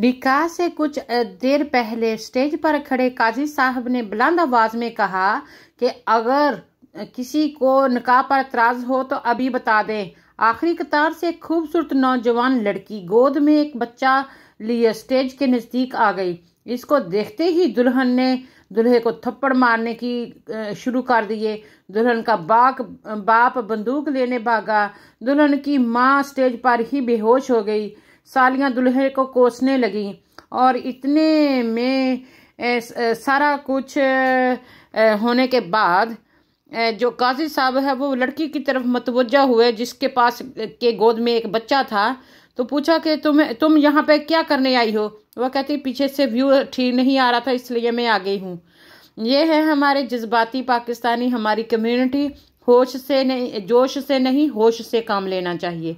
निकाह से कुछ देर पहले स्टेज पर खड़े काजी साहब ने बुलंद आवाज में कहा कि अगर किसी को निकाह पर एतराज हो तो अभी बता दें आखिरी कतार से खूबसूरत नौजवान लड़की गोद में एक बच्चा लिए स्टेज के नज़दीक आ गई इसको देखते ही दुल्हन ने दुल्हे को थप्पड़ मारने की शुरू कर दिए दुल्हन का बाप बाप बंदूक लेने भागा दुल्हन की माँ स्टेज पर ही बेहोश हो गई सालियाँ दुल्हे को कोसने लगीं और इतने में सारा कुछ होने के बाद जो काजी साहब है वो लड़की की तरफ मतवजा हुए जिसके पास के गोद में एक बच्चा था तो पूछा कि तुम तुम यहाँ पे क्या करने आई हो वह कहती पीछे से व्यू ठीक नहीं आ रहा था इसलिए मैं आ गई हूँ ये है हमारे जज्बाती पाकिस्तानी हमारी कम्युनिटी होश से नहीं जोश से नहीं होश से काम लेना चाहिए